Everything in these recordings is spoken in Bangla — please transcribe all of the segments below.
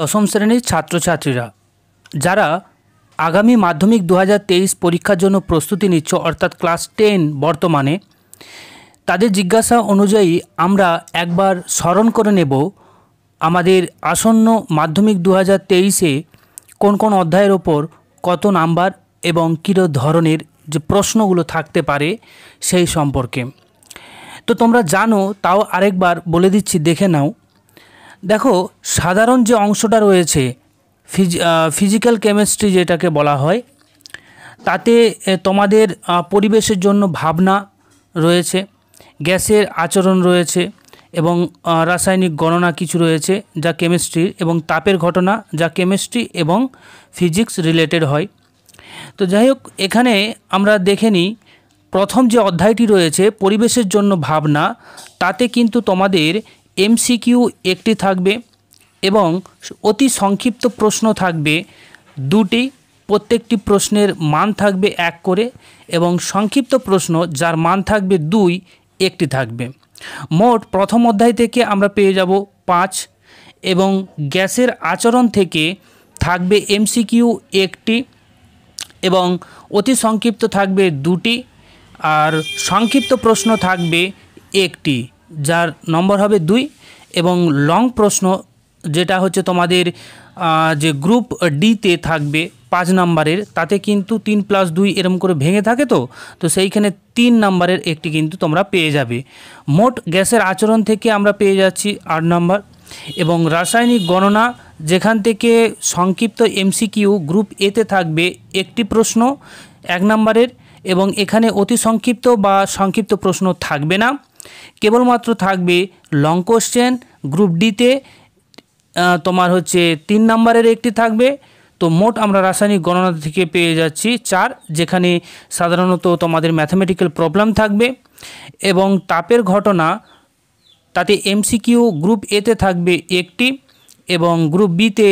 দশম শ্রেণীর ছাত্রছাত্রীরা যারা আগামী মাধ্যমিক দু পরীক্ষার জন্য প্রস্তুতি নিচ্ছ অর্থাৎ ক্লাস টেন বর্তমানে তাদের জিজ্ঞাসা অনুযায়ী আমরা একবার স্মরণ করে নেব আমাদের আসন্ন মাধ্যমিক দু হাজার তেইশে কোন কোন অধ্যায়ের ওপর কত নাম্বার এবং কীরো ধরনের যে প্রশ্নগুলো থাকতে পারে সেই সম্পর্কে তো তোমরা জানো তাও আরেকবার বলে দিচ্ছি দেখে নাও দেখো সাধারণ যে অংশটা রয়েছে ফিজিক্যাল কেমিস্ট্রি যেটাকে বলা হয় তাতে তোমাদের পরিবেশের জন্য ভাবনা রয়েছে গ্যাসের আচরণ রয়েছে এবং রাসায়নিক গণনা কিছু রয়েছে যা কেমিস্ট্রি এবং তাপের ঘটনা যা কেমিস্ট্রি এবং ফিজিক্স রিলেটেড হয় তো যাই হোক এখানে আমরা দেখে নিই প্রথম যে অধ্যায়টি রয়েছে পরিবেশের জন্য ভাবনা তাতে কিন্তু তোমাদের এমসিকিউ একটি থাকবে এবং অতি সংক্ষিপ্ত প্রশ্ন থাকবে দুটি প্রত্যেকটি প্রশ্নের মান থাকবে এক করে এবং সংক্ষিপ্ত প্রশ্ন যার মান থাকবে দুই একটি থাকবে মোট প্রথম অধ্যায় থেকে আমরা পেয়ে যাব পাঁচ এবং গ্যাসের আচরণ থেকে থাকবে এমসিকিউ একটি এবং অতি সংক্ষিপ্ত থাকবে দুটি আর সংক্ষিপ্ত প্রশ্ন থাকবে একটি যার নম্বর হবে দুই এবং লং প্রশ্ন যেটা হচ্ছে তোমাদের যে গ্রুপ ডিতে থাকবে পাঁচ নাম্বারের তাতে কিন্তু তিন প্লাস দুই এরম করে ভেঙে থাকে তো তো সেইখানে তিন নম্বরের একটি কিন্তু তোমরা পেয়ে যাবে মোট গ্যাসের আচরণ থেকে আমরা পেয়ে যাচ্ছি আট নম্বর এবং রাসায়নিক গণনা যেখান থেকে সংক্ষিপ্ত এমসিকিউ গ্রুপ এতে থাকবে একটি প্রশ্ন এক নম্বরের এবং এখানে অতি সংক্ষিপ্ত বা সংক্ষিপ্ত প্রশ্ন থাকবে না কেবলমাত্র থাকবে লং কোশ্চেন গ্রুপ ডিতে তোমার হচ্ছে তিন নম্বরের একটি থাকবে তো মোট আমরা রাসায়নিক গণনা থেকে পেয়ে যাচ্ছি চার যেখানে সাধারণত তোমাদের ম্যাথামেটিক্যাল প্রবলেম থাকবে এবং তাপের ঘটনা তাতে এমসিকিউ গ্রুপ এতে থাকবে একটি এবং গ্রুপ বিতে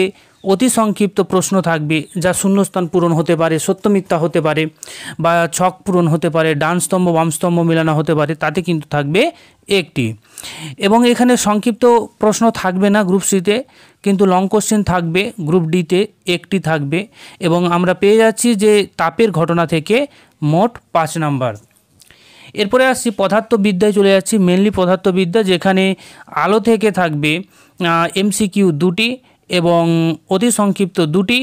অতি সংক্ষিপ্ত প্রশ্ন থাকবে যা শূন্যস্থান পূরণ হতে পারে সত্য মিথ্যা হতে পারে বা ছক পূরণ হতে পারে ডান স্তম্ভ বামস্তম্ভ মেলানো হতে পারে তাতে কিন্তু থাকবে একটি এবং এখানে সংক্ষিপ্ত প্রশ্ন থাকবে না গ্রুপ সিতে কিন্তু লং কোশ্চেন থাকবে গ্রুপ ডিতে একটি থাকবে এবং আমরা পেয়ে যাচ্ছি যে তাপের ঘটনা থেকে মোট পাঁচ নাম্বার এরপরে আসছি পদার্থবিদ্যায় চলে যাচ্ছি মেনলি পদার্থবিদ্যা যেখানে আলো থেকে থাকবে এমসিকিউ দুটি এবং অতি সংক্ষিপ্ত দুটি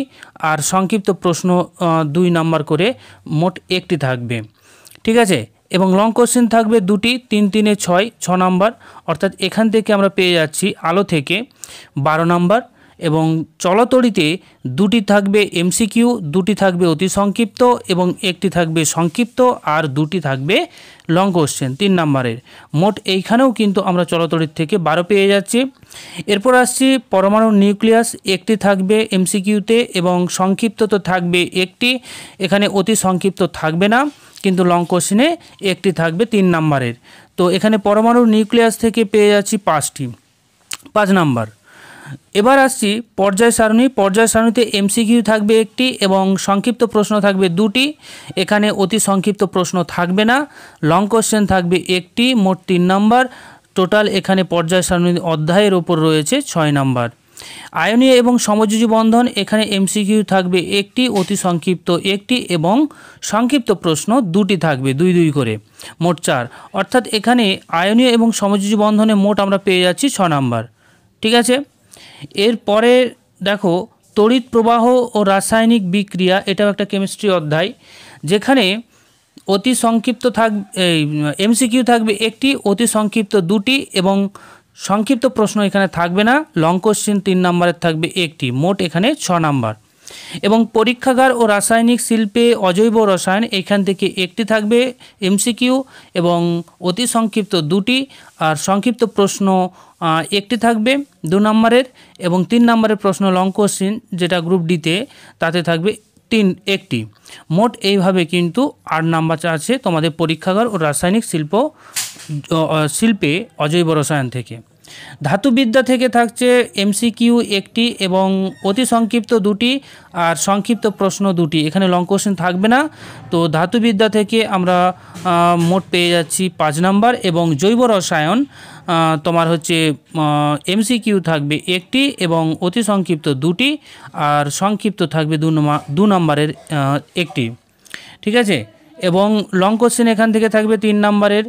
আর সংক্ষিপ্ত প্রশ্ন দুই নাম্বার করে মোট একটি থাকবে ঠিক আছে এবং লং কোশ্চেন থাকবে দুটি তিন তিনে ছয় ছ নাম্বার অর্থাৎ এখান থেকে আমরা পেয়ে যাচ্ছি আলো থেকে বারো নাম্বার এবং চলাতড়িতে দুটি থাকবে এমসিকিউ দুটি থাকবে অতি সংক্ষিপ্ত এবং একটি থাকবে সংক্ষিপ্ত আর দুটি থাকবে লং কোশ্চেন তিন নম্বরের মোট এইখানেও কিন্তু আমরা চলতরিত থেকে বারো পেয়ে যাচ্ছি এরপর আসছি পরমাণু নিউক্লিয়াস একটি থাকবে এমসিকিউতে এবং সংক্ষিপ্ত তো থাকবে একটি এখানে অতি সংক্ষিপ্ত থাকবে না কিন্তু লং কোশ্চেনে একটি থাকবে তিন নম্বরের তো এখানে পরমাণু নিউক্লিয়াস থেকে পেয়ে যাচ্ছি পাঁচটি পাঁচ নাম্বার এবার আসছি পর্যায় সারণী পর্যায় সারণীতে এমসিকিউ থাকবে একটি এবং সংক্ষিপ্ত প্রশ্ন থাকবে দুটি এখানে অতি সংক্ষিপ্ত প্রশ্ন থাকবে না লং কোশ্চেন থাকবে একটি মোট তিন নম্বর টোটাল এখানে পর্যায় সারণী অধ্যায়ের ওপর রয়েছে ছয় নম্বর আয়নীয় এবং সমযোজী বন্ধন এখানে এমসিকিউ থাকবে একটি অতি সংক্ষিপ্ত একটি এবং সংক্ষিপ্ত প্রশ্ন দুটি থাকবে দুই দুই করে মোট চার অর্থাৎ এখানে আয়নীয় এবং সমযোজী বন্ধনে মোট আমরা পেয়ে যাচ্ছি ছ নম্বর ঠিক আছে এরপরে দেখো তড়িৎ প্রবাহ ও রাসায়নিক বিক্রিয়া এটাও একটা কেমিস্ট্রি অধ্যায় যেখানে অতি সংক্ষিপ্ত থাক এমসিকিউ থাকবে একটি অতি সংক্ষিপ্ত দুটি এবং সংক্ষিপ্ত প্রশ্ন এখানে থাকবে না লং কোশ্চিন তিন নম্বরের থাকবে একটি মোট এখানে ছ নাম্বার এবং পরীক্ষাগার ও রাসায়নিক শিল্পে অজৈব রসায়ন এখান থেকে একটি থাকবে এমসিকিউ এবং অতি সংক্ষিপ্ত দুটি আর সংক্ষিপ্ত প্রশ্ন একটি থাকবে দু নম্বরের এবং তিন নম্বরের প্রশ্ন লং কোশ্চিন যেটা গ্রুপ ডিতে তাতে থাকবে তিন একটি মোট এইভাবে কিন্তু আট নাম্বার আছে তোমাদের পরীক্ষাগার ও রাসায়নিক শিল্প শিল্পে অজৈব রসায়ন থেকে ধাতুবিদ্যা থেকে থাকছে এমসিকিউ একটি এবং অতি সংক্ষিপ্ত দুটি আর সংক্ষিপ্ত প্রশ্ন দুটি এখানে লং কোশ্চেন থাকবে না তো ধাতুবিদ্যা থেকে আমরা মোট পেয়ে যাচ্ছি পাঁচ নাম্বার এবং জৈব রসায়ন তোমার হচ্ছে এমসিকিউ থাকবে একটি এবং অতি সংক্ষিপ্ত দুটি আর সংক্ষিপ্ত থাকবে দু নম্বরের একটি ঠিক আছে এবং লং কোশ্চেন এখান থেকে থাকবে তিন নম্বরের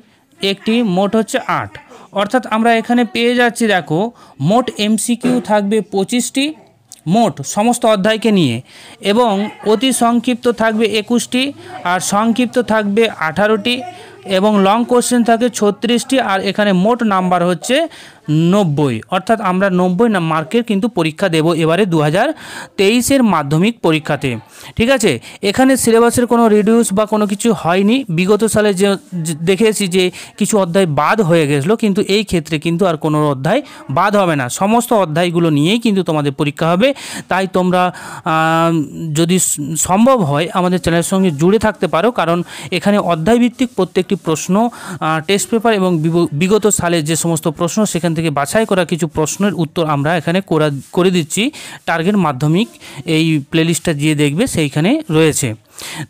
একটি মোট হচ্ছে আট অর্থাৎ আমরা এখানে পেয়ে যাচ্ছি দেখো মোট এমসিকিউ থাকবে পঁচিশটি মোট সমস্ত অধ্যায়কে নিয়ে এবং অতি সংক্ষিপ্ত থাকবে একুশটি আর সংক্ষিপ্ত থাকবে আঠারোটি এবং লং কোশ্চেন থাকে ছত্রিশটি আর এখানে মোট নাম্বার হচ্ছে নব্বই অর্থাৎ আমরা নব্বই না মার্কের কিন্তু পরীক্ষা দেব এবারে দু হাজার তেইশের মাধ্যমিক পরীক্ষাতে ঠিক আছে এখানে সিলেবাসের কোনো রিডিউস বা কোনো কিছু হয়নি বিগত সালে যে দেখেছি যে কিছু অধ্যায় বাদ হয়ে গেছিলো কিন্তু এই ক্ষেত্রে কিন্তু আর কোনো অধ্যায় বাদ হবে না সমস্ত অধ্যায়গুলো নিয়েই কিন্তু তোমাদের পরীক্ষা হবে তাই তোমরা যদি সম্ভব হয় আমাদের চ্যানেলের সঙ্গে জুড়ে থাকতে পারো কারণ এখানে অধ্যায়ভিত্তিক প্রত্যেকটি প্রশ্ন টেস্ট পেপার এবং বিগত সালে যে সমস্ত প্রশ্ন সেখান থেকে বাছাই করা কিছু প্রশ্নের উত্তর আমরা এখানে করে দিচ্ছি টার্গেট মাধ্যমিক এই প্লেলিস্টটা গিয়ে দেখবে সেইখানে রয়েছে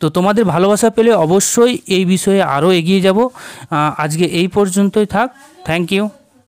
তো তোমাদের ভালোবাসা পেলে অবশ্যই এই বিষয়ে আরও এগিয়ে যাব আজকে এই পর্যন্তই থাক থ্যাংক ইউ